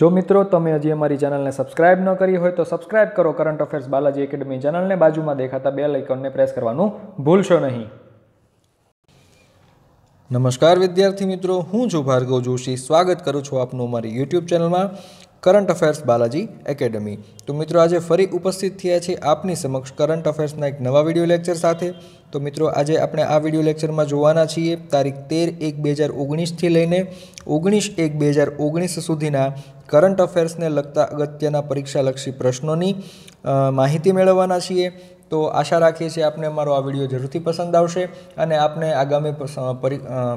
જો મિત્રો તમે હજી અમારી ચેનલને સબસ્ક્રાઇબ ન કરી હોય તો સબસ્ક્રાઇબ કરો કરંટ અફેર્સ બાલાજી એકેડમી ચેનલને બાજુમાં દેખાતા બે લાઇકનને પ્રેસ કરવાનું ભૂલશો નહીં નમસ્કાર વિદ્યાર્થી મિત્રો હું છું ભાર્ગવ જોશી સ્વાગત કરું છું આપનું અમારી યુટ્યુબ ચેનલમાં કરંટ અફેર્સ બાલાજી એકેડમી તો મિત્રો આજે ફરી ઉપસ્થિત થયા છે આપની સમક્ષ કરંટ અફેર્સના એક નવા વિડીયો લેક્ચર સાથે તો મિત્રો આજે આપણે આ વિડીયો લેક્ચરમાં જોવાના છીએ તારીખ તેર એક બે હજાર ઓગણીસથી લઈને ઓગણીસ એક બે હજાર ઓગણીસ સુધીના કરંટ અફેર્સને લગતા અગત્યના પરીક્ષાલક્ષી પ્રશ્નોની માહિતી મેળવવાના છીએ તો આશા રાખીએ છીએ આપને અમારો આ વિડીયો જરૂરથી પસંદ આવશે અને આપને આગામી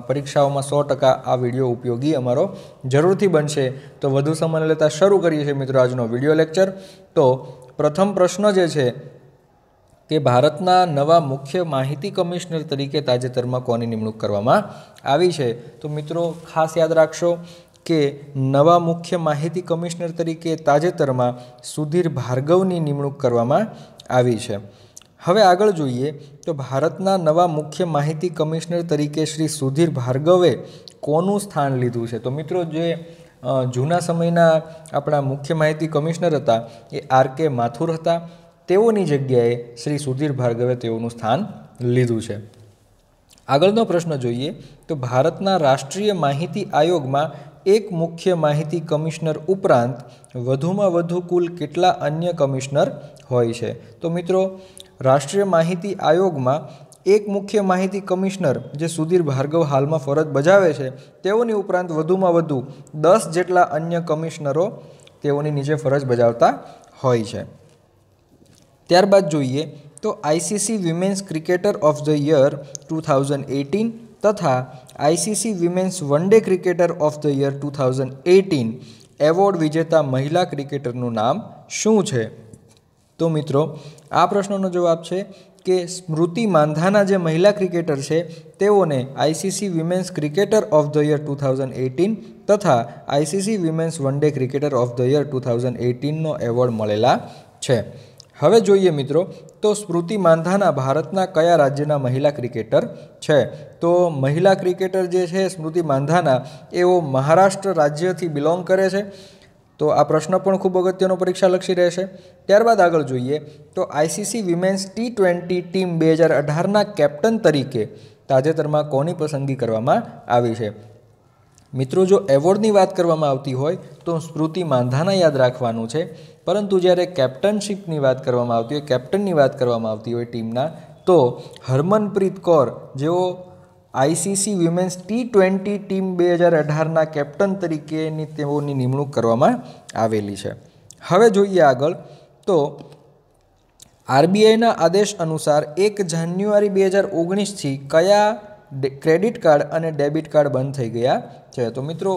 પરીક્ષાઓમાં સો ટકા આ વિડીયો ઉપયોગી અમારો જરૂરથી બનશે તો વધુ સમય લેતા શરૂ કરીએ છીએ મિત્રો આજનો વિડીયો લેક્ચર તો પ્રથમ પ્રશ્ન જે છે કે ભારતના નવા મુખ્ય માહિતી કમિશનર તરીકે તાજેતરમાં કોની નિમણૂક કરવામાં આવી છે તો મિત્રો ખાસ યાદ રાખશો કે નવા મુખ્ય માહિતી કમિશનર તરીકે તાજેતરમાં સુધીર ભાર્ગવની નિમણૂક કરવામાં આવી છે હવે આગળ જોઈએ તો ભારતના નવા મુખ્ય માહિતી કમિશનર તરીકે શ્રી સુધીર ભાર્ગવે કોનું સ્થાન લીધું છે તો મિત્રો જે જૂના સમયના આપણા મુખ્ય માહિતી કમિશનર હતા એ આર કે માથુર હતા તેઓની જગ્યાએ શ્રી સુધીર ભાર્ગવે તેઓનું સ્થાન લીધું છે આગળનો પ્રશ્ન જોઈએ તો ભારતના રાષ્ટ્રીય માહિતી આયોગમાં એક મુખ્ય માહિતી કમિશનર ઉપરાંત વધુમાં વધુ કુલ કેટલા અન્ય કમિશનર હોય છે તો મિત્રો રાષ્ટ્રીય માહિતી આયોગમાં એક મુખ્ય માહિતી કમિશનર જે સુધીર ભાર્ગવ હાલમાં ફરજ બજાવે છે તેઓની ઉપરાંત વધુમાં વધુ દસ જેટલા અન્ય કમિશનરો તેઓની નીચે ફરજ બજાવતા હોય છે ત્યારબાદ જોઈએ તો ICC women's cricketer of the year two thousand eighteen તથા ICC women's one day cricketer of the year two thousand eighteen award વિજેતા મહિલા ક્રિકેટરનું નામ શું છે તો મિત્રો આ પ્રશ્નનો જવાબ છે કે સ્મૃતિ માંધાના જે મહિલા ક્રિકેટર છે તેઓને ICC women's cricketer of the year two thousand eighteen તથા ICC women's one day cricketer of the year two thousand એટીનનો એવોર્ડ મળેલા છે હવે જોઈએ મિત્રો તો સ્મૃતિ માંધાના ભારતના કયા રાજ્યના મહિલા ક્રિકેટર છે તો મહિલા ક્રિકેટર જે છે સ્મૃતિ માંધાના એઓ મહારાષ્ટ્ર રાજ્યથી બિલોંગ કરે છે તો આ પ્રશ્ન પણ ખૂબ અગત્યનો પરીક્ષાલક્ષી રહેશે ત્યારબાદ આગળ જોઈએ તો ICC women's T twenty team બે હજાર અઢારના કેપ્ટન તરીકે તાજેતરમાં કોની પસંદગી કરવામાં આવી છે મિત્રો જો એવોર્ડની વાત કરવામાં આવતી હોય તો સ્મૃતિ માંધાના યાદ રાખવાનું છે પરંતુ જ્યારે કેપ્ટનશીપની વાત કરવામાં આવતી હોય કેપ્ટનની વાત કરવામાં આવતી હોય ટીમના તો હરમનપ્રીત કૌર જેઓ ICC women's T twenty team બે હજાર અઢારના કેપ્ટન તરીકેની તેઓની નિમણૂક કરવામાં આવેલી છે હવે જોઈએ આગળ તો આરબીઆઈના આદેશ અનુસાર એક જાન્યુઆરી બે હજાર ઓગણીસથી કયા ક્રેડિટ કાર્ડ અને ડેબિટ કાર્ડ બંધ થઈ ગયા છે તો મિત્રો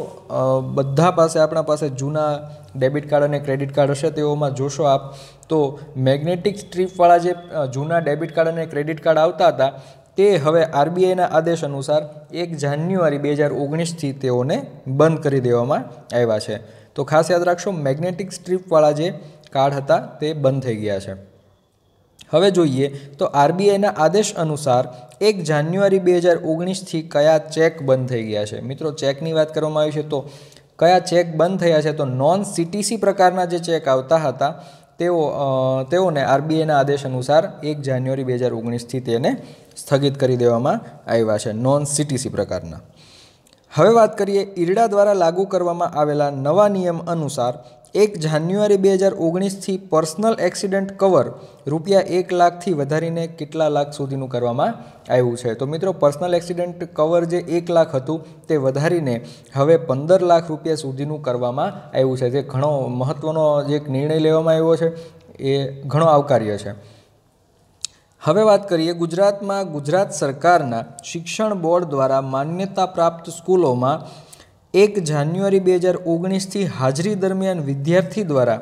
બધા પાસે આપણા પાસે જૂના ડેબિટ કાર્ડ અને ક્રેડિટ કાર્ડ હશે તેઓમાં જોશો આપ તો મેગ્નેટિક સ્ટ્રીપવાળા જે જૂના ડેબિટ કાર્ડ અને ક્રેડિટ કાર્ડ આવતા હતા તે હવે આરબીઆઈના આદેશ અનુસાર એક જાન્યુઆરી બે હજાર ઓગણીસથી તેઓને બંધ કરી દેવામાં આવ્યા છે તો ખાસ યાદ રાખશો મેગ્નેટિક સ્ટ્રીપવાળા જે કાર્ડ હતા તે બંધ થઈ ગયા છે હવે જોઈએ તો આરબીઆઈના આદેશ અનુસાર એક જાન્યુઆરી બે હજાર ઓગણીસથી કયા ચેક બંધ થઈ ગયા છે મિત્રો ચેકની વાત કરવામાં આવી છે તો કયા ચેક બંધ થયા છે તો નોન સીટીસી પ્રકારના જે ચેક આવતા હતા તેઓ તેઓને આરબીઆઈના આદેશ અનુસાર એક જાન્યુઆરી બે હજાર ઓગણીસથી તેને સ્થગિત કરી દેવામાં આવ્યા છે નોન સીટીસી પ્રકારના હવે વાત કરીએ ઈરડા દ્વારા લાગુ કરવામાં આવેલા નવા નિયમ અનુસાર એક જાન્યુઆરી બે હજાર ઓગણીસથી પર્સનલ એક્સિડન્ટ કવર રૂપિયા એક લાખથી વધારીને કેટલા લાખ સુધીનું કરવામાં આવ્યું છે તો મિત્રો પર્સનલ એક્સિડન્ટ કવર જે એક લાખ હતું તે વધારીને હવે પંદર લાખ રૂપિયા સુધીનું કરવામાં આવ્યું છે જે ઘણો મહત્ત્વનો જે નિર્ણય લેવામાં આવ્યો છે એ ઘણો આવકાર્ય છે હવે વાત કરીએ ગુજરાતમાં ગુજરાત સરકારના શિક્ષણ બોર્ડ દ્વારા માન્યતા પ્રાપ્ત સ્કૂલોમાં એક જાન્યુઆરી બે હજાર ઓગણીસથી હાજરી દરમિયાન વિદ્યાર્થી દ્વારા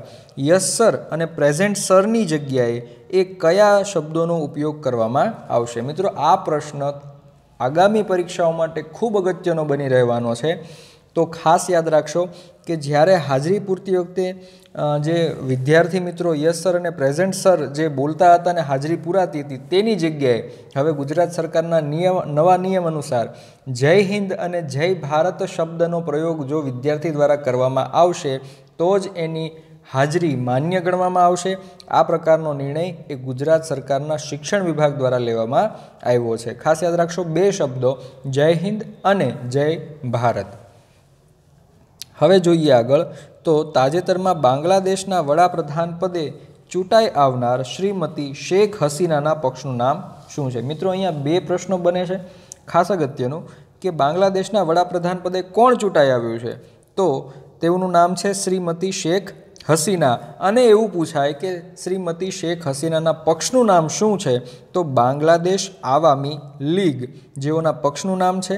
યસ સર અને પ્રેઝેન્ટ સરની જગ્યાએ એ કયા શબ્દોનો ઉપયોગ કરવામાં આવશે મિત્રો આ પ્રશ્ન આગામી પરીક્ષાઓ માટે ખૂબ અગત્યનો બની રહેવાનો છે તો ખાસ યાદ રાખશો કે જ્યારે હાજરી પૂરતી વખતે જે વિદ્યાર્થી મિત્રો યસ સર અને પ્રેઝન્ટ સર જે બોલતા હતા અને હાજરી પૂરાતી હતી તેની જગ્યાએ હવે ગુજરાત સરકારના નિયમ નવા નિયમ અનુસાર જય હિન્દ અને જય ભારત શબ્દનો પ્રયોગ જો વિદ્યાર્થી દ્વારા કરવામાં આવશે તો જ એની હાજરી માન્ય ગણવામાં આવશે આ પ્રકારનો નિર્ણય એ ગુજરાત સરકારના શિક્ષણ વિભાગ દ્વારા લેવામાં આવ્યો છે ખાસ યાદ રાખશો બે શબ્દો જય હિન્દ અને જય ભારત હવે જોઈએ આગળ તો તાજેતરમાં બાંગ્લાદેશના વડાપ્રધાન પદે ચૂંટાઈ આવનાર શ્રીમતી શેખ હસીનાના પક્ષનું નામ શું છે મિત્રો અહીંયા બે પ્રશ્નો બને છે ખાસ અગત્યનું કે બાંગ્લાદેશના વડાપ્રધાન પદે કોણ ચૂંટાઈ આવ્યું છે તો તેઓનું નામ છે શ્રીમતી શેખ હસીના અને એવું પૂછાય કે શ્રીમતી શેખ હસીનાના પક્ષનું નામ શું છે તો બાંગ્લાદેશ આવામી લીગ જેઓના પક્ષનું નામ છે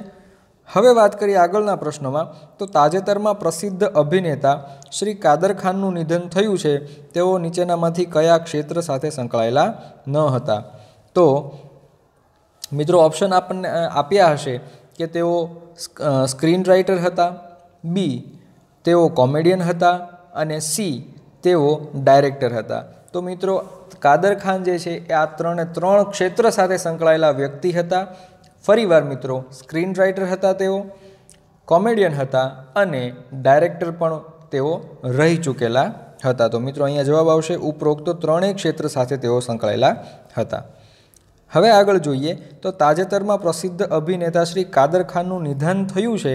હવે વાત કરીએ આગળના પ્રશ્નમાં તો તાજેતરમાં પ્રસિદ્ધ અભિનેતા શ્રી કાદર ખાનનું નિધન થયું છે તેઓ નીચેનામાંથી કયા ક્ષેત્ર સાથે સંકળાયેલા ન હતા તો મિત્રો ઓપ્શન આપણને આપ્યા હશે કે તેઓ સ્ક્રીન રાઇટર હતા બી તેઓ કોમેડિયન હતા અને સી તેઓ ડાયરેક્ટર હતા તો મિત્રો કાદર ખાન જે છે એ આ ત્રણે ત્રણ ક્ષેત્ર સાથે સંકળાયેલા વ્યક્તિ હતા ફરીવાર મિત્રો સ્ક્રીન રાઇટર હતા તેઓ કોમેડિયન હતા અને ડાયરેક્ટર પણ તેઓ રહી ચૂકેલા હતા તો મિત્રો અહીંયા જવાબ આવશે ઉપરોક્ત ત્રણેય ક્ષેત્ર સાથે તેઓ સંકળાયેલા હતા હવે આગળ જોઈએ તો તાજેતરમાં પ્રસિદ્ધ અભિનેતા શ્રી કાદર ખાનનું નિધન થયું છે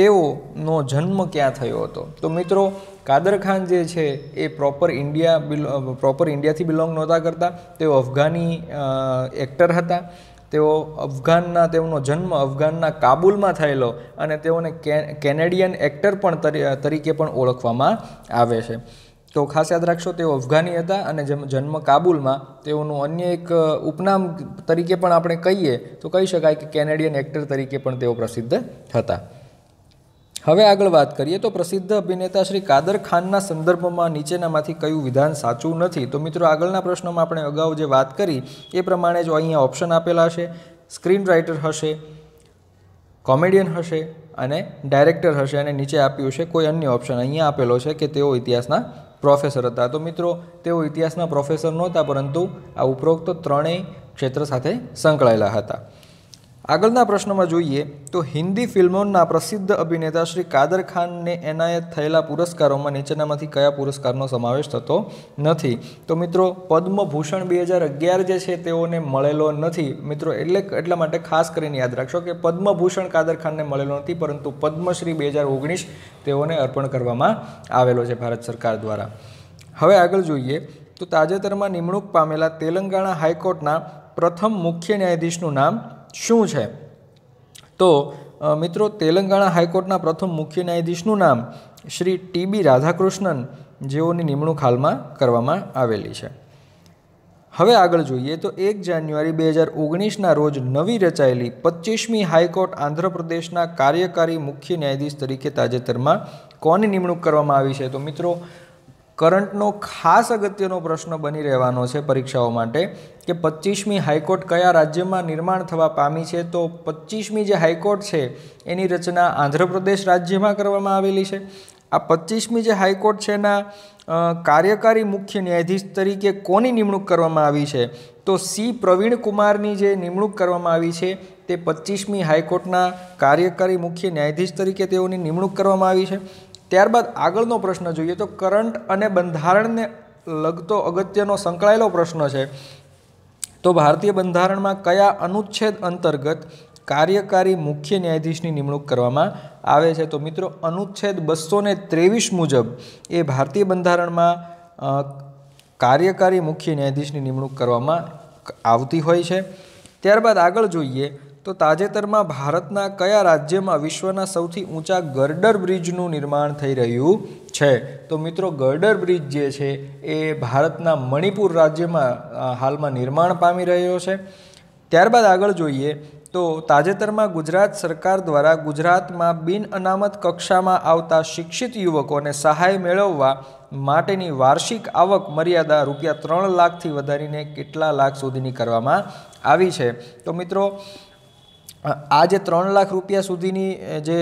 તેઓનો જન્મ ક્યાં થયો હતો તો મિત્રો કાદર ખાન જે છે એ પ્રોપર ઇન્ડિયા પ્રોપર ઇન્ડિયાથી બિલોંગ નહોતા કરતા તેઓ અફઘાની એક્ટર હતા તેઓ અફઘાનના તેમનો જન્મ અફઘાનના કાબુલમાં થયેલો અને તેઓને કેનેડિયન એક્ટર પણ તરીકે પણ ઓળખવામાં આવે છે તો ખાસ યાદ રાખશો તેઓ અફઘાની હતા અને જેમ જન્મ કાબુલમાં તેઓનું અન્ય એક ઉપનામ તરીકે પણ આપણે કહીએ તો કહી શકાય કે કેનેડિયન એક્ટર તરીકે પણ તેઓ પ્રસિદ્ધ હતા હવે આગળ વાત કરીએ તો પ્રસિદ્ધ અભિનેતા શ્રી કાદર ખાનના સંદર્ભમાં નીચેનામાંથી કયું વિધાન સાચું નથી તો મિત્રો આગળના પ્રશ્નોમાં આપણે અગાઉ જે વાત કરી એ પ્રમાણે જો અહીંયા ઓપ્શન આપેલા છે સ્ક્રીન રાઇટર હશે કોમેડિયન હશે અને ડાયરેક્ટર હશે અને નીચે આપ્યું છે કોઈ અન્ય ઓપ્શન અહીંયા આપેલો છે કે તેઓ ઇતિહાસના પ્રોફેસર હતા તો મિત્રો તેઓ ઇતિહાસના પ્રોફેસર નહોતા પરંતુ આ ઉપરોક્ત ત્રણેય ક્ષેત્ર સાથે સંકળાયેલા હતા આગળના પ્રશ્નમાં જોઈએ તો હિન્દી ફિલ્મોના પ્રસિદ્ધ અભિનેતા શ્રી કાદર ખાનને એનાયત થયેલા પુરસ્કારોમાં નીચેનામાંથી કયા પુરસ્કારનો સમાવેશ થતો નથી તો મિત્રો પદ્મભૂષણ બે હજાર અગિયાર જે છે તેઓને મળેલો નથી મિત્રો એટલે એટલા માટે ખાસ કરીને યાદ રાખશો કે પદ્મભૂષણ કાદર ખાનને મળેલો નથી પરંતુ પદ્મશ્રી બે હજાર ઓગણીસ તેઓને અર્પણ કરવામાં આવેલો છે ભારત સરકાર દ્વારા હવે આગળ જોઈએ તો તાજેતરમાં નિમણૂક પામેલા તેલંગાણા હાઈકોર્ટના પ્રથમ મુખ્ય ન્યાયાધીશનું નામ શું છે તો મિત્રો તેલંગાણા હાઈકોર્ટના પ્રથમ મુખ્ય ન્યાયાધીશનું નામ શ્રી ટીબી રાધાકૃષ્ણન જેઓની નિમણૂક હાલમાં કરવામાં આવેલી છે હવે આગળ જોઈએ તો એક જાન્યુઆરી બે હજાર ઓગણીસના રોજ નવી રચાયેલી પચીસમી હાઈકોર્ટ આંધ્રપ્રદેશના કાર્યકારી મુખ્ય ન્યાયાધીશ તરીકે તાજેતરમાં કોની નિમણૂક કરવામાં આવી છે તો મિત્રો કરંટનો ખાસ અગત્યનો પ્રશ્ન બની રહેવાનો છે પરીક્ષાઓ માટે કે પચીસમી હાઈકોર્ટ કયા રાજ્યમાં નિર્માણ થવા પામી છે તો પચીસમી જે હાઈકોર્ટ છે એની રચના આંધ્રપ્રદેશ રાજ્યમાં કરવામાં આવેલી છે આ પચીસમી જે હાઈકોર્ટ છે એના કાર્યકારી મુખ્ય ન્યાયાધીશ તરીકે કોની નિમણૂક કરવામાં આવી છે તો સી પ્રવીણ કુમારની જે નિમણૂક કરવામાં આવી છે તે પચીસમી હાઈકોર્ટના કાર્યકારી મુખ્ય ન્યાયાધીશ તરીકે તેઓની નિમણૂક કરવામાં આવી છે ત્યારબાદ આગળનો પ્રશ્ન જોઈએ તો કરંટ અને બંધારણને લગતો અગત્યનો સંકળાયેલો પ્રશ્ન છે તો ભારતીય બંધારણમાં કયા અનુચ્છેદ અંતર્ગત કાર્યકારી મુખ્ય ન્યાયાધીશની નિમણૂક કરવામાં આવે છે તો મિત્રો અનુચ્છેદ બસો ત્રેવીસ મુજબ એ ભારતીય બંધારણમાં કાર્યકારી મુખ્ય ન્યાયાધીશની નિમણૂક કરવામાં આવતી હોય છે ત્યારબાદ આગળ જોઈએ તો તાજેતરમાં ભારતના કયા રાજ્યમાં વિશ્વના સૌથી ઊંચા ગર્ડર બ્રિજનું નિર્માણ થઈ રહ્યું છે તો મિત્રો ગર્ડર બ્રિજ જે છે એ ભારતના મણિપુર રાજ્યમાં હાલમાં નિર્માણ પામી રહ્યો છે ત્યારબાદ આગળ જોઈએ તો તાજેતરમાં ગુજરાત સરકાર દ્વારા ગુજરાતમાં બિન અનામત કક્ષામાં આવતા શિક્ષિત યુવકોને સહાય મેળવવા માટેની વાર્ષિક આવક મર્યાદા રૂપિયા ત્રણ લાખથી વધારીને કેટલા લાખ સુધીની કરવામાં આવી છે તો મિત્રો આ જે ત્રણ લાખ રૂપિયા સુધીની જે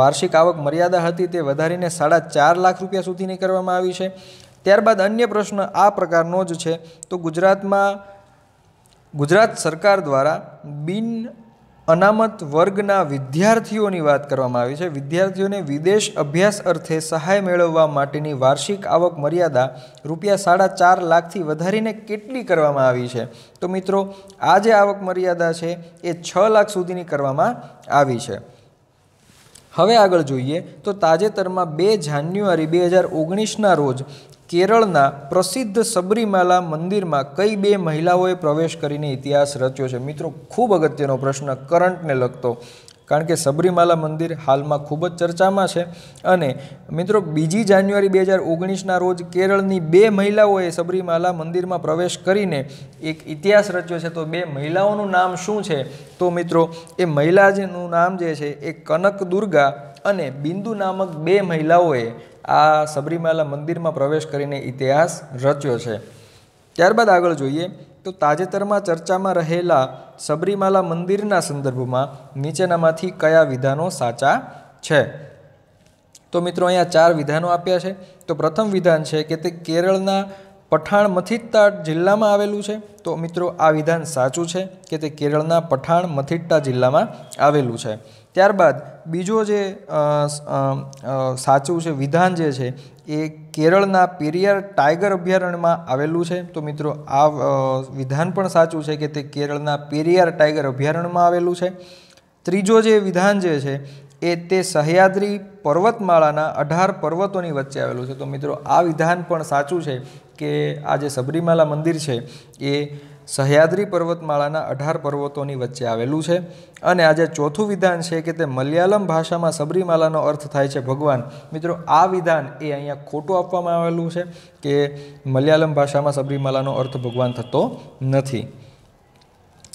વાર્ષિક આવક મર્યાદા હતી તે વધારીને સાડા ચાર લાખ રૂપિયા સુધીની કરવામાં આવી છે ત્યારબાદ અન્ય પ્રશ્ન આ પ્રકારનો જ છે તો ગુજરાતમાં ગુજરાત સરકાર દ્વારા બિન અનામત વર્ગના વિદ્યાર્થીઓની વાત કરવામાં આવી છે વિદ્યાર્થીઓને વિદેશ અભ્યાસ અર્થે સહાય મેળવવા માટેની વાર્ષિક આવક મર્યાદા રૂપિયા સાડા ચાર લાખથી વધારીને કેટલી કરવામાં આવી છે તો મિત્રો આ જે આવક મર્યાદા છે એ છ લાખ સુધીની કરવામાં આવી છે હવે આગળ જોઈએ તો તાજેતરમાં બે જાન્યુઆરી બે હજાર ઓગણીસના રોજ કેરળના પ્રસિદ્ધ સબરીમાલા મંદિરમાં કઈ બે મહિલાઓએ પ્રવેશ કરીને ઇતિહાસ રચ્યો છે મિત્રો ખૂબ અગત્યનો પ્રશ્ન કરંટને લગતો કારણ કે સબરીમાલા મંદિર હાલમાં ખૂબ જ ચર્ચામાં છે અને મિત્રો બીજી જાન્યુઆરી બે હજાર ઓગણીસના રોજ કેરળની બે મહિલાઓએ સબરીમાલા મંદિરમાં પ્રવેશ કરીને એક ઇતિહાસ રચ્યો છે તો બે મહિલાઓનું નામ શું છે તો મિત્રો એ મહિલાનું નામ જે છે એ કનક દુર્ગા અને બિંદુ નામક બે મહિલાઓએ આ સબરીમાલા મંદિરમાં પ્રવેશ કરીને ઇતિહાસ રચ્યો છે ત્યારબાદ આગળ જોઈએ તો તાજેતરમાં ચર્ચામાં રહેલા સબરીમાલા મંદિરના સંદર્ભમાં નીચેનામાંથી કયા વિધાનો સાચા છે તો મિત્રો અહીંયા ચાર વિધાનો આપ્યા છે તો પ્રથમ વિધાન છે કે તે કેરળના પઠાણ મથિટ્ટા જિલ્લામાં આવેલું છે તો મિત્રો આ વિધાન સાચું છે કે તે કેરળના પઠાણ મથિટ્ટા જિલ્લામાં આવેલું છે ત્યારબાદ બીજો જે સાચું છે વિધાન જે છે એ કેરળના પેરિયાર ટાઈગર અભયારણ્યમાં આવેલું છે તો મિત્રો આ વિધાન પણ સાચું છે કે તે કેરળના પેરિયાર ટાઈગર અભયારણ્યમાં આવેલું છે ત્રીજો જે વિધાન જે છે એ તે સહયાદ્રી પર્વતમાળાના અઢાર પર્વતોની વચ્ચે આવેલું છે તો મિત્રો આ વિધાન પણ સાચું છે કે આ જે સબરીમાલા મંદિર છે એ સહ્યાદ્રી પર્વતમાળાના અઢાર પર્વતોની વચ્ચે આવેલું છે અને આજે ચોથું વિધાન છે કે તે મલયાલમ ભાષામાં સબરીમાલાનો અર્થ થાય છે ભગવાન મિત્રો આ વિધાન એ અહીંયા ખોટું આપવામાં આવેલું છે કે મલયાલમ ભાષામાં સબરીમાલાનો અર્થ ભગવાન થતો નથી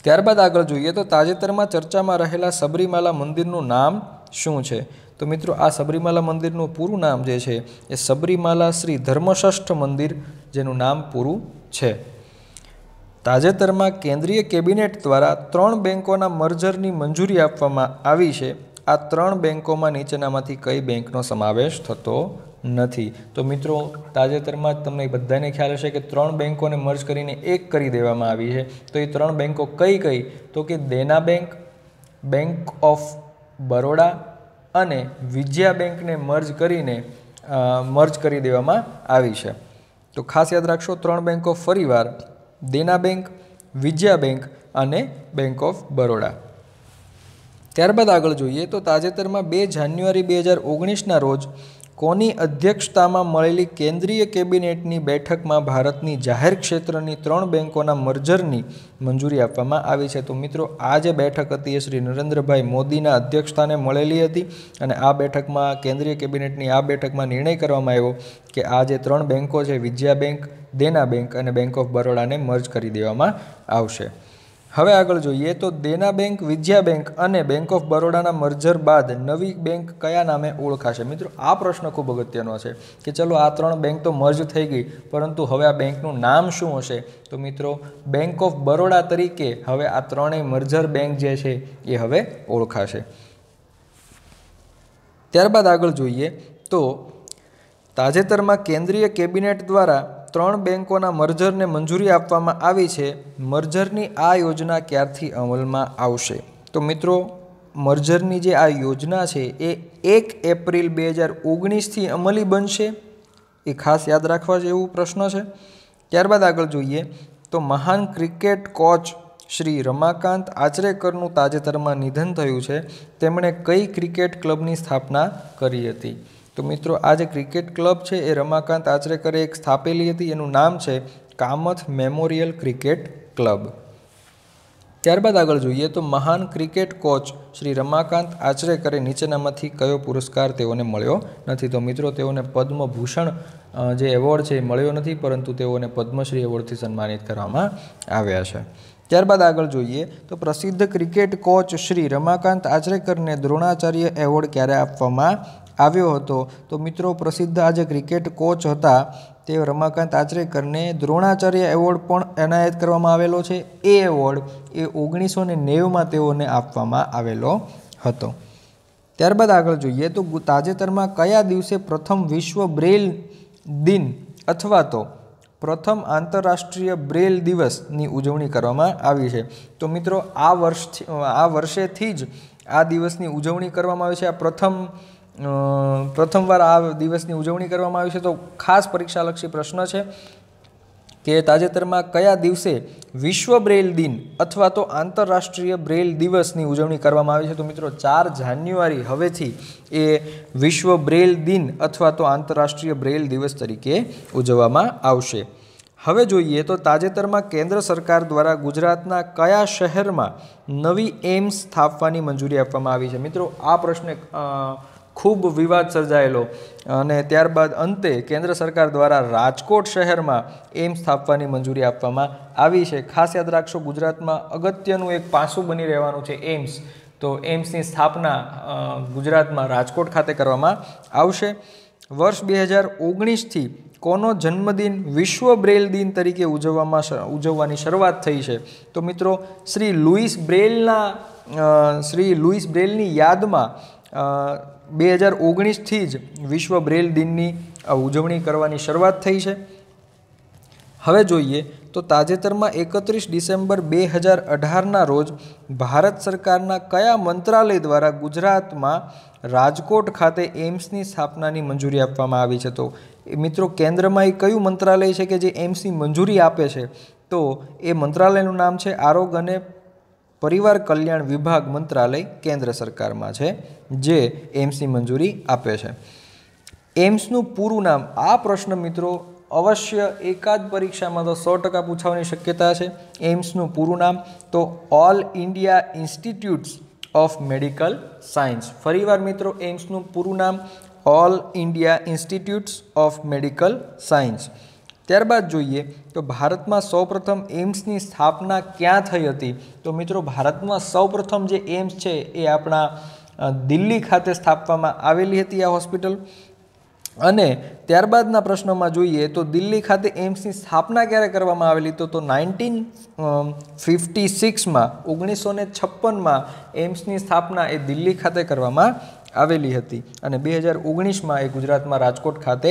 ત્યારબાદ આગળ જોઈએ તો તાજેતરમાં ચર્ચામાં રહેલા સબરીમાલા મંદિરનું નામ શું છે તો મિત્રો આ સબરીમાલા મંદિરનું પૂરું નામ જે છે એ સબરીમાલા શ્રી ધર્મષ્ઠ મંદિર જેનું નામ પૂરું છે તાજેતરમાં કેન્દ્રીય કેબિનેટ દ્વારા ત્રણ બેન્કોના મર્જરની મંજૂરી આપવામાં આવી છે આ ત્રણ બેન્કોમાં નીચેનામાંથી કઈ બેન્કનો સમાવેશ થતો નથી તો મિત્રો તાજેતરમાં જ તમને બધાને ખ્યાલ હશે કે ત્રણ બેન્કોને મર્જ કરીને એક કરી દેવામાં આવી છે તો એ ત્રણ બેન્કો કઈ કઈ તો કે Dena bank bank of Baroda અને વિજયા બેંકને મર્જ કરીને મર્જ કરી દેવામાં આવી છે તો ખાસ યાદ રાખશો ત્રણ બેન્કો ફરીવાર દેના બેંક વિજયા બેંક અને બેંક ઓફ બરોડા ત્યારબાદ આગળ જોઈએ તો તાજેતરમાં બે જાન્યુઆરી બે હજાર ઓગણીસના રોજ કોની અધ્યક્ષતામાં મળેલી કેન્દ્રીય કેબિનેટની બેઠકમાં ભારતની જાહેર ક્ષેત્રની ત્રણ બેન્કોના મર્જરની મંજૂરી આપવામાં આવી છે તો મિત્રો આ જે બેઠક હતી એ શ્રી નરેન્દ્રભાઈ મોદીના અધ્યક્ષતાને મળેલી હતી અને આ બેઠકમાં કેન્દ્રીય કેબિનેટની આ બેઠકમાં નિર્ણય કરવામાં આવ્યો કે આ જે ત્રણ બેન્કો છે વિજયા બેન્ક દેના બેંક અને બેંક ઓફ બરોડાને મર્જ કરી દેવામાં આવશે હવે આગળ જોઈએ તો દેના બેંક વિજયા બેંક અને બેંક ઓફ બરોડાના મર્જર બાદ નવી બેંક કયા નામે ઓળખાશે મિત્રો આ પ્રશ્ન ખૂબ અગત્યનો છે કે ચલો આ ત્રણ બેંક તો મર્જ થઈ ગઈ પરંતુ હવે આ બેંકનું નામ શું હશે તો મિત્રો બેંક ઓફ બરોડા તરીકે હવે આ ત્રણેય મર્જર બેંક જે છે એ હવે ઓળખાશે ત્યારબાદ આગળ જોઈએ તો તાજેતરમાં કેન્દ્રીય કેબિનેટ દ્વારા ત્રણ બેન્કોના મર્જરને મંજૂરી આપવામાં આવી છે મર્જરની આ યોજના ક્યારથી અમલમાં આવશે તો મિત્રો મર્જરની જે આ યોજના છે એ એક એપ્રિલ બે હજાર ઓગણીસથી અમલી બનશે એ ખાસ યાદ રાખવા જેવું પ્રશ્ન છે ત્યારબાદ આગળ જોઈએ તો મહાન ક્રિકેટ કોચ શ્રી રમાકાંત આચરેકરનું તાજેતરમાં નિધન થયું છે તેમણે કઈ ક્રિકેટ ક્લબની સ્થાપના કરી હતી તો મિત્રો આ જે ક્રિકેટ ક્લબ છે એ રમાકાંત આચરેકરે એક સ્થાપેલી હતી એનું નામ છે કામથ મેમોરિયલ ક્રિકેટ ક્લબ ત્યારબાદ આગળ જોઈએ તો મહાન ક્રિકેટ કોચ શ્રી રમાકાંત આચરેકરે નીચેનામાંથી કયો પુરસ્કાર તેઓને મળ્યો નથી તો મિત્રો તેઓને પદ્મભૂષણ જે એવોર્ડ છે એ મળ્યો નથી પરંતુ તેઓને પદ્મશ્રી એવોર્ડથી સન્માનિત કરવામાં આવ્યા છે ત્યારબાદ આગળ જોઈએ તો પ્રસિદ્ધ ક્રિકેટ કોચ શ્રી રમાકાંત આચરેકરને દ્રોણાચાર્ય એવોર્ડ ક્યારે આપવામાં આવ્યો હતો તો મિત્રો પ્રસિદ્ધ આજે ક્રિકેટ કોચ હતા તે રમાકાંત આચરેકરને દ્રોણાચાર્ય એવોર્ડ પણ એનાયત કરવામાં આવેલો છે એ એવોર્ડ એ ઓગણીસો ને નેવુંમાં તેઓને આપવામાં આવેલો હતો ત્યારબાદ આગળ જોઈએ તો તાજેતરમાં કયા દિવસે પ્રથમ વિશ્વ બ્રેલ દિન અથવા તો પ્રથમ આંતરરાષ્ટ્રીય બ્રેલ દિવસની ઉજવણી કરવામાં આવી છે તો મિત્રો આ વર્ષ આ વર્ષેથી જ આ દિવસની ઉજવણી કરવામાં આવી છે આ પ્રથમ પ્રથમવાર આ દિવસની ઉજવણી કરવામાં આવી છે તો ખાસ પરીક્ષાલક્ષી પ્રશ્ન છે કે તાજેતરમાં કયા દિવસે વિશ્વ બ્રેલ દિન અથવા તો આંતરરાષ્ટ્રીય બ્રેલ દિવસની ઉજવણી કરવામાં આવી છે તો મિત્રો ચાર જાન્યુઆરી હવેથી એ વિશ્વ બ્રેલ દિન અથવા તો આંતરરાષ્ટ્રીય બ્રેલ દિવસ તરીકે ઉજવવામાં આવશે હવે જોઈએ તો તાજેતરમાં કેન્દ્ર સરકાર દ્વારા ગુજરાતના કયા શહેરમાં નવી એમ્સ સ્થાપવાની મંજૂરી આપવામાં આવી છે મિત્રો આ પ્રશ્ન ખૂબ વિવાદ સર્જાયેલો અને ત્યારબાદ અંતે કેન્દ્ર સરકાર દ્વારા રાજકોટ શહેરમાં એમ્સ સ્થાપવાની મંજૂરી આપવામાં આવી છે ખાસ યાદ રાખશો ગુજરાતમાં અગત્યનું એક પાસું બની રહેવાનું છે એમ્સ તો એમ્સની સ્થાપના ગુજરાતમાં રાજકોટ ખાતે કરવામાં આવશે વર્ષ બે હજાર ઓગણીસથી કોનો જન્મદિન વિશ્વ બ્રેલ દિન તરીકે ઉજવવામાં ઉજવવાની શરૂઆત થઈ છે તો મિત્રો શ્રી લુઈસ બ્રેલના શ્રી લુઈસ બ્રેલની યાદમાં બે હજાર ઓગણીસથી જ વિશ્વ બ્રેલ દિનની ઉજવણી કરવાની શરૂઆત થઈ છે હવે જોઈએ તો તાજેતરમાં એકત્રીસ ડિસેમ્બર બે હજાર અઢારના રોજ ભારત સરકારના કયા મંત્રાલય દ્વારા ગુજરાતમાં રાજકોટ ખાતે એમ્સની સ્થાપનાની મંજૂરી આપવામાં આવી છે તો મિત્રો કેન્દ્રમાં એ કયું મંત્રાલય છે કે જે એમ્સની મંજૂરી આપે છે તો એ મંત્રાલયનું નામ છે આરોગ્ય અને પરિવાર કલ્યાણ વિભાગ મંત્રાલય કેન્દ્ર સરકારમાં છે જે એમ્સની મંજૂરી આપે છે એમ્સનું પૂરું નામ આ પ્રશ્ન મિત્રો અવશ્ય એકાદ પરીક્ષામાં તો સો ટકા પૂછવાની શક્યતા છે એમ્સનું પૂરું નામ તો all India institutes of medical science ફરીવાર મિત્રો એમ્સનું પૂરું નામ all India institutes of medical science ત્યારબાદ જોઈએ તો ભારતમાં સૌપ્રથમ એમ્સની સ્થાપના ક્યાં થઈ હતી તો મિત્રો ભારતમાં સૌપ્રથમ જે એમ્સ છે એ આપણા દિલ્હી ખાતે સ્થાપવામાં આવેલી હતી આ હોસ્પિટલ અને ત્યારબાદના પ્રશ્નોમાં જોઈએ તો દિલ્હી ખાતે એમ્સની સ્થાપના ક્યારે કરવામાં આવેલી તો તો નાઇન્ટીન ફિફ્ટી સિક્સમાં ઓગણીસો ને છપ્પનમાં એમ્સની સ્થાપના એ દિલ્હી ખાતે કરવામાં આવેલી હતી અને બે હજાર ઓગણીસમાં એ ગુજરાતમાં રાજકોટ ખાતે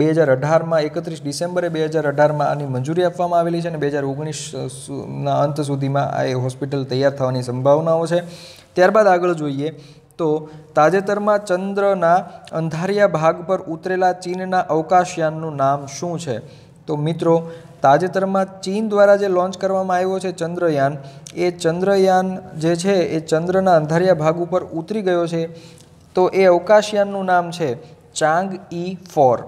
બે હજાર અઢારમાં એકત્રીસ ડિસેમ્બરે બે હજાર અઢારમાં આની મંજૂરી આપવામાં આવેલી છે અને બે હજાર ઓગણીસના અંત સુધીમાં આ એ હોસ્પિટલ તૈયાર થવાની સંભાવનાઓ છે ત્યારબાદ આગળ જોઈએ તો તાજેતરમાં ચંદ્રના અંધારિયા ભાગ પર ઉતરેલા ચીનના અવકાશયાનનું નામ શું છે તો મિત્રો તાજેતરમાં ચીન દ્વારા જે લોન્ચ કરવામાં આવ્યો છે ચંદ્રયાન એ ચંદ્રયાન જે છે એ ચંદ્રના અંધારિયા ભાગ ઉપર ઉતરી ગયો છે તો એ અવકાશયાનનું નામ છે ચાંગ ઈ ફોર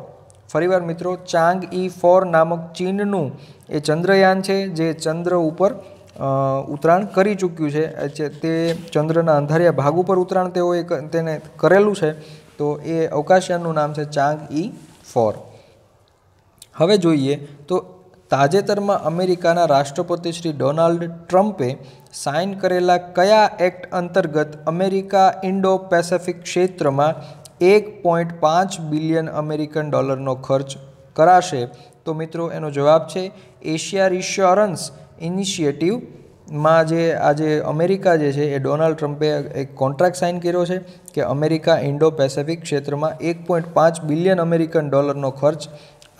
ફરીવાર મિત્રો ચાંગ ઈ ફોર નામક ચીનનું એ ચંદ્રયાન છે જે ચંદ્ર ઉપર ઉતરાણ કરી ચૂક્યું છે તે ચંદ્રના અંધારિયા ભાગ ઉપર ઉતરાણ તેઓએ તેને કરેલું છે તો એ અવકાશયાનનું નામ છે ચાંગ ઈ ફોર હવે જોઈએ તો તાજેતરમાં અમેરિકાના રાષ્ટ્રપતિ શ્રી ડોનાલ્ડ ટ્રમ્પે સાઇન કરેલા કયા એક્ટ અંતર્ગત અમેરિકા ઇન્ડો પેસેફિક ક્ષેત્રમાં એક પોઈન્ટ પાંચ બિલિયન અમેરિકન ડોલરનો ખર્ચ કરાશે તો મિત્રો એનો જવાબ છે એશિયા રિશ્યોરન્સ ઇનિશિયેટિવ જે આજે અમેરિકા જે છે એ ડોનાલ્ડ ટ્રમ્પે એક કોન્ટ્રાક્ટ સાઇન કર્યો છે કે અમેરિકા ઇન્ડો પેસેફિક ક્ષેત્રમાં એક પોઈન્ટ પાંચ બિલિયન અમેરિકન ડોલરનો ખર્ચ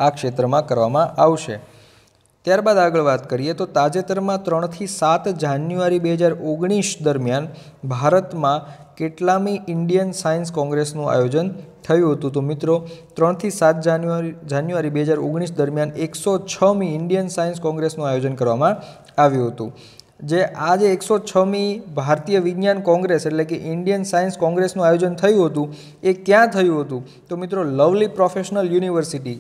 આ ક્ષેત્રમાં કરવામાં આવશે ત્યારબાદ આગળ વાત કરીએ તો તાજેતરમાં ત્રણથી સાત જાન્યુઆરી બે હજાર ઓગણીસ દરમિયાન ભારતમાં કેટલામી ઇન્ડિયન સાયન્સ કોંગ્રેસનું આયોજન થયું હતું તો મિત્રો ત્રણથી સાત જાન્યુઆરી જાન્યુઆરી બે હજાર ઓગણીસ દરમિયાન એકસો છમી ઇન્ડિયન સાયન્સ કોંગ્રેસનું આયોજન કરવામાં આવ્યું હતું જે આજે એકસો છમી ભારતીય વિજ્ઞાન કોંગ્રેસ એટલે કે ઇન્ડિયન સાયન્સ કોંગ્રેસનું આયોજન થયું હતું એ ક્યાં થયું હતું તો મિત્રો લવલી પ્રોફેશનલ યુનિવર્સિટી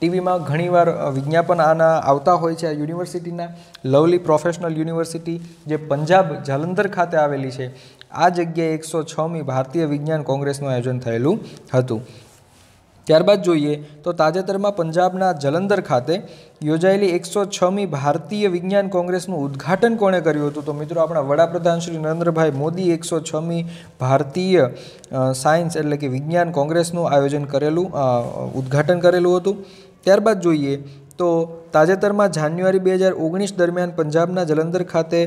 ટીવીમાં ઘણીવાર વિજ્ઞાપન આના આવતા હોય છે આ યુનિવર્સિટીના લવલી પ્રોફેશનલ યુનિવર્સિટી જે પંજાબ જાલંધર ખાતે આવેલી છે આ જગ્યાએ એકસો છમી ભારતીય વિજ્ઞાન કોંગ્રેસનું આયોજન થયેલું હતું ત્યારબાદ જોઈએ તો તાજેતરમાં પંજાબના જલંધર ખાતે યોજાયેલી એકસો છમી ભારતીય વિજ્ઞાન કોંગ્રેસનું ઉદ્ઘાટન કોણે કર્યું હતું તો મિત્રો આપણા વડાપ્રધાન શ્રી નરેન્દ્રભાઈ મોદી એકસો છમી ભારતીય સાયન્સ એટલે કે વિજ્ઞાન કોંગ્રેસનું આયોજન કરેલું ઉદ્ઘાટન કરેલું હતું ત્યારબાદ જોઈએ તો તાજેતરમાં જાન્યુઆરી બે હજાર ઓગણીસ દરમિયાન પંજાબના જલંધર ખાતે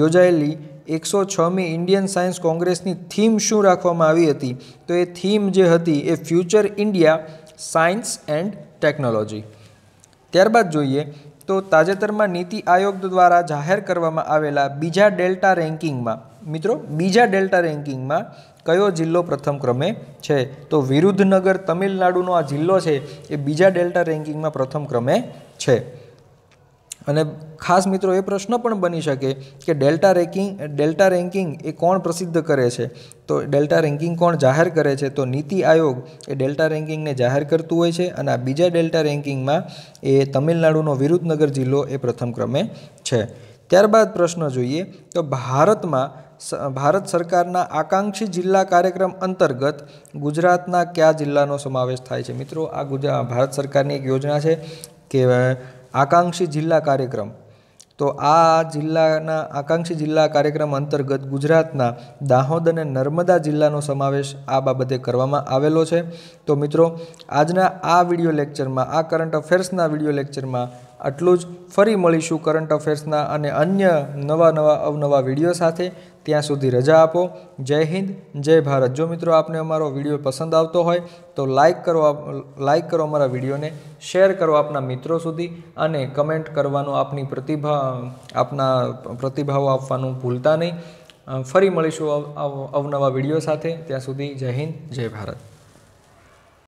યોજાયેલી એકસો છમી ઇન્ડિયન સાયન્સ કોંગ્રેસની થીમ શું રાખવામાં આવી હતી તો એ થીમ જે હતી એ future India science and technology ત્યારબાદ જોઈએ તો તાજેતરમાં નીતિ આયોગ દ્વારા જાહેર કરવામાં આવેલા બીજા ડેલ્ટા રેન્કિંગમાં મિત્રો બીજા ડેલ્ટા રેન્કિંગમાં કયો જિલ્લો પ્રથમ ક્રમે છે તો વિરુદ્ધનગર તમિલનાડુનો આ જિલ્લો છે એ બીજા ડેલ્ટા રેન્કિંગમાં પ્રથમ ક્રમે છે અને ખાસ મિત્રો એ પ્રશ્ન પણ બની શકે કે ડેલ્ટા રેન્કિંગ ડેલ્ટા રેન્કિંગ એ કોણ પ્રસિદ્ધ કરે છે તો ડેલ્ટા રેન્કિંગ કોણ જાહેર કરે છે તો નીતિ આયોગ એ ડેલ્ટા રેન્કિંગને જાહેર કરતું હોય છે અને આ બીજા ડેલ્ટા રેન્કિંગમાં એ તમિલનાડુનો વિરુદ્ધનગર જિલ્લો એ પ્રથમ ક્રમે છે ત્યારબાદ પ્રશ્ન જોઈએ તો ભારતમાં ભારત સરકારના આકાંક્ષી જિલ્લા કાર્યક્રમ અંતર્ગત ગુજરાતના કયા જિલ્લાનો સમાવેશ થાય છે મિત્રો આ ગુજરાત ભારત સરકારની એક યોજના છે કે આકાંક્ષી જિલ્લા કાર્યક્રમ તો આ જિલ્લાના આકાંક્ષી જિલ્લા કાર્યક્રમ અંતર્ગત ગુજરાતના દાહોદ અને નર્મદા જિલ્લાનો સમાવેશ આ બાબતે કરવામાં આવેલો છે તો મિત્રો આજના આ વિડિયો લેક્ચરમાં આ કરંટ અફેર્સના વિડીયો લેક્ચરમાં આટલું જ ફરી મળીશું કરંટ અફેર્સના અને અન્ય નવા નવા અવનવા વિડીયો સાથે ત્યાં સુધી રજા આપો જય હિન્દ જય ભારત જો મિત્રો આપને અમારો વિડીયો પસંદ આવતો હોય તો લાઇક કરો લાઇક કરો અમારા વિડીયોને શેર કરો આપના મિત્રો સુધી અને કમેન્ટ કરવાનો આપની પ્રતિભા આપના પ્રતિભાવો આપવાનું ભૂલતા નહીં ફરી મળીશું અવનવા વિડીયો સાથે ત્યાં સુધી જય હિન્દ જય ભારત